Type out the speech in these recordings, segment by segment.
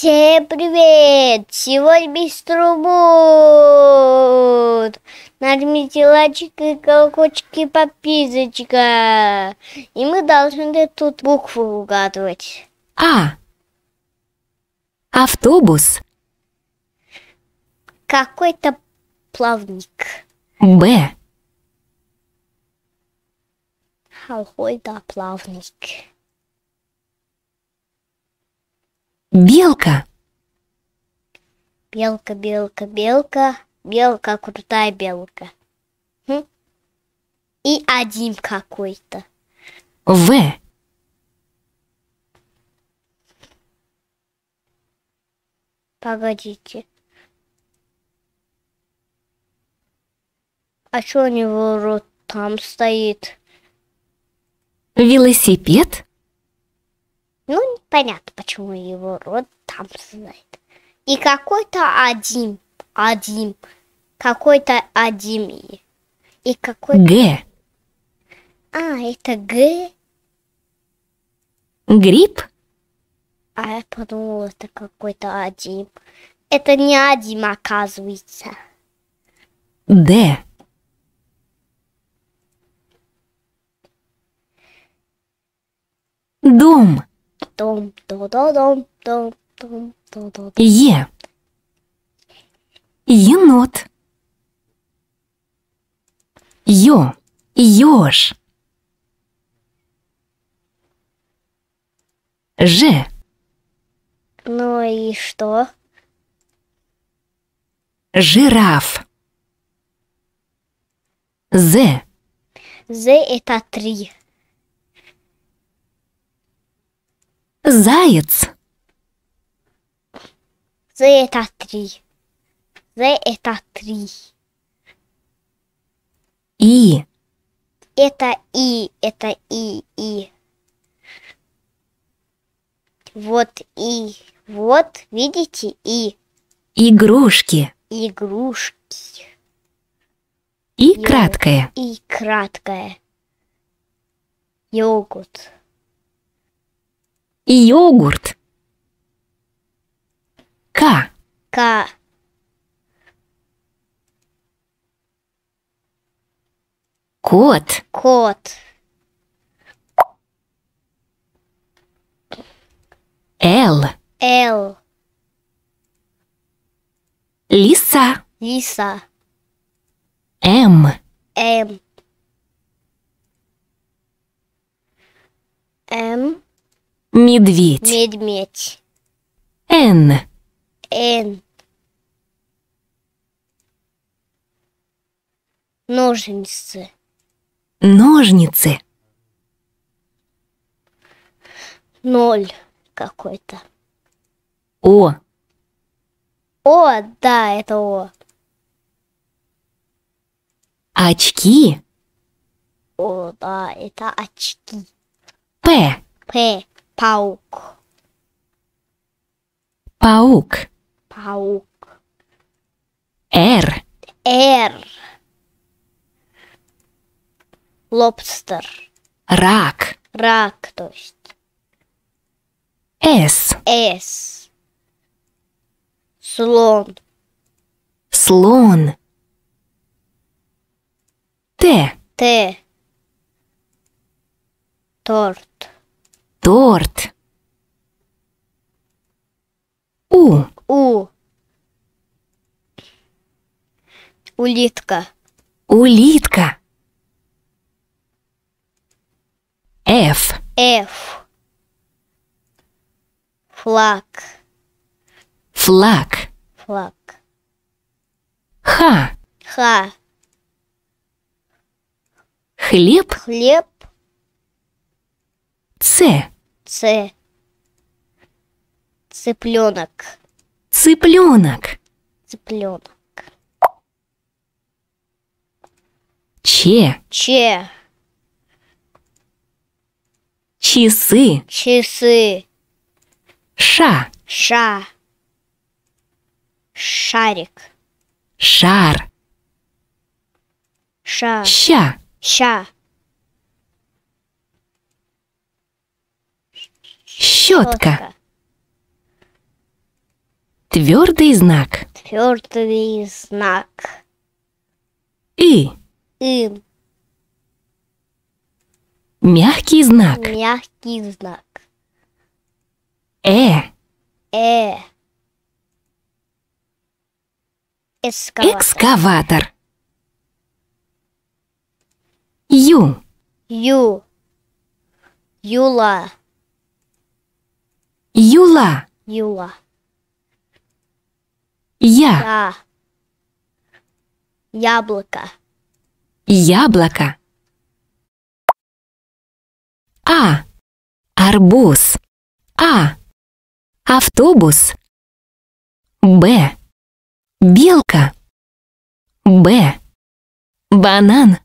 Всем привет! Сегодня мистер Муд! Нажмите лайчик и колокольчик и подписочка. И мы должны тут букву угадывать. А. Автобус. Какой-то плавник. Б. Какой-то плавник. Белка. Белка, белка, белка, белка, крутая белка. Хм. И один какой-то. В. Погодите. А что у него рот там стоит? Велосипед? Ну, непонятно, почему его род там знает. И какой-то один, один, какой-то один. И какой Г. А, это Г. Гриб? А я подумала, это какой-то один. Это не один, оказывается. Д. Дом. Е, енот, Йо. Ёж, Ж. Ну и что? Жираф. З. З это три. Заяц. З это три. З это три. И. Это и, это и, и. Вот и, вот, видите, и. Игрушки. Игрушки. И, и краткое. И краткое. Йогурт и йогурт. К. К. Кот. Кот. Л. Л. Лиса. Лиса. М. Эм. М. Эм. М. Эм. Медведь. Медведь. Н. Н. Ножницы. Ножницы. Ноль какой-то. О. О, да, это О. Очки. О, да, это очки. П. П. Паук. Паук. Паук. Р. Р. Лобстер. Рак. Рак, то есть. С. С. Слон. Слон. Т. Т. Торт. Торт. У. У. Улитка. Улитка. Ф. Ф. Флаг. Флаг. Флаг. Х. Х. Хлеб. Хлеб. Ц. Цыпленок. Цыпленок. Цыпленок. Че. Че. Часы. Часы. Ша. Ша. Шарик. Шар. Ша. Ща. Ща. Щетка. Твердый знак. Твердый знак. И. И. Мягкий знак. Мягкий знак. Э. Э. Эскаватор. Экскаватор. Ю. Ю. Юла. Юла. Юла. Я. Я. Яблоко. Яблоко. А. Арбуз. А. Автобус. Б. Белка. Б. Банан.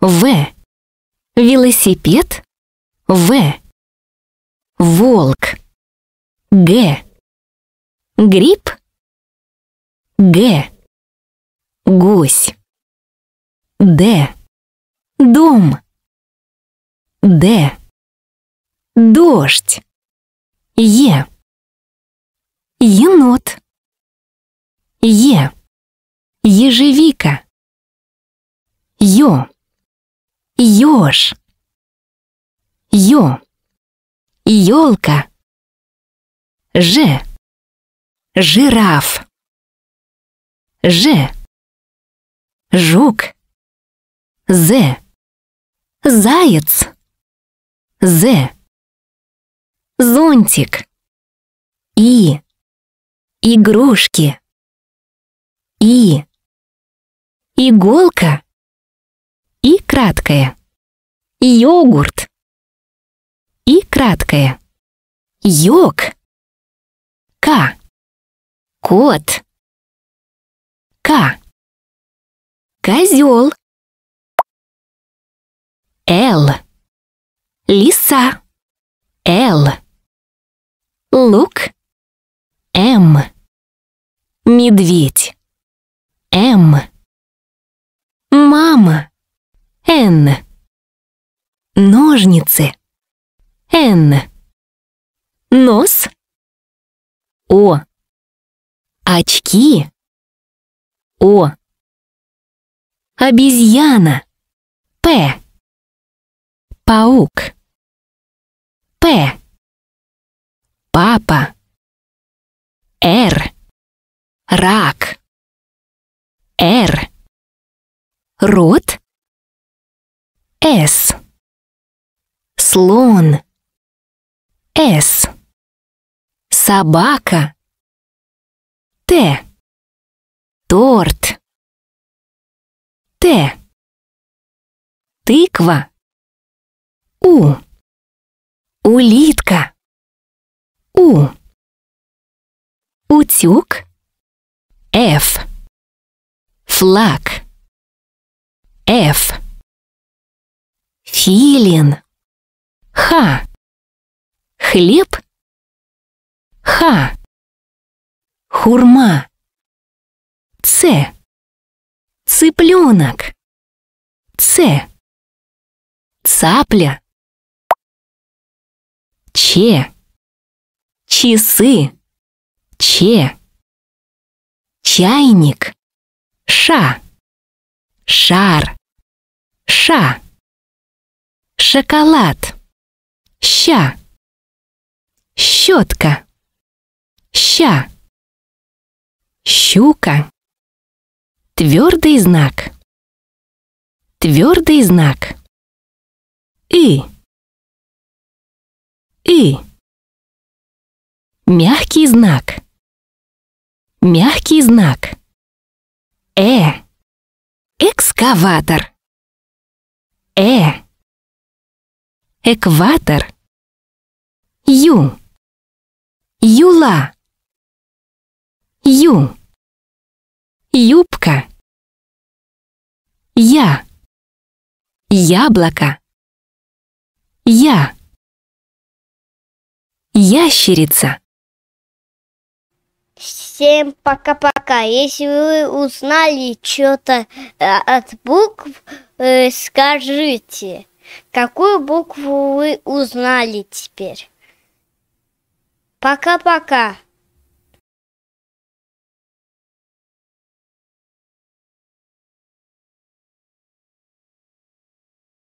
В. Велосипед. В. Волк. Г. Гриб. Г. Гусь. Д. Дом. Д. Дождь. Е. Енот. Е. Ежевика. Ё. Ёж. Ё елка. Ж. Жираф. Ж. Жук. З. Заяц. З. Зонтик. И. Игрушки. И. Иголка. И краткое. Йогурт и краткое. Йог. К. Кот. К. Козел. Л. Лиса. Л. Лук. М. Медведь. М. Мама. Н. Ножницы. Энна. Нос. О. Очки. О. Обезьяна. П. Паук. П. Папа. Р. Рак. Р. Рот. С. Слон. С. Собака. Т. Торт. Т. Тыква. У. Улитка. У. Утюг. Ф. Флаг. Ф. Филин. Х. Хлеб? Ха. Хурма. Ц. Цыпленок. Ц. Цапля. ч, Часы. ч, Чайник. Ша. Шар. Ша. Шоколад. Ща щетка, ща, щука, твердый знак, твердый знак, и, и, мягкий знак, мягкий знак, э, экскаватор, э, экватор, ю. Юла. Ю. Юбка. Я. Яблоко. Я. Ящерица. Всем пока-пока. Если вы узнали что-то э, от букв, э, скажите, какую букву вы узнали теперь. paca paca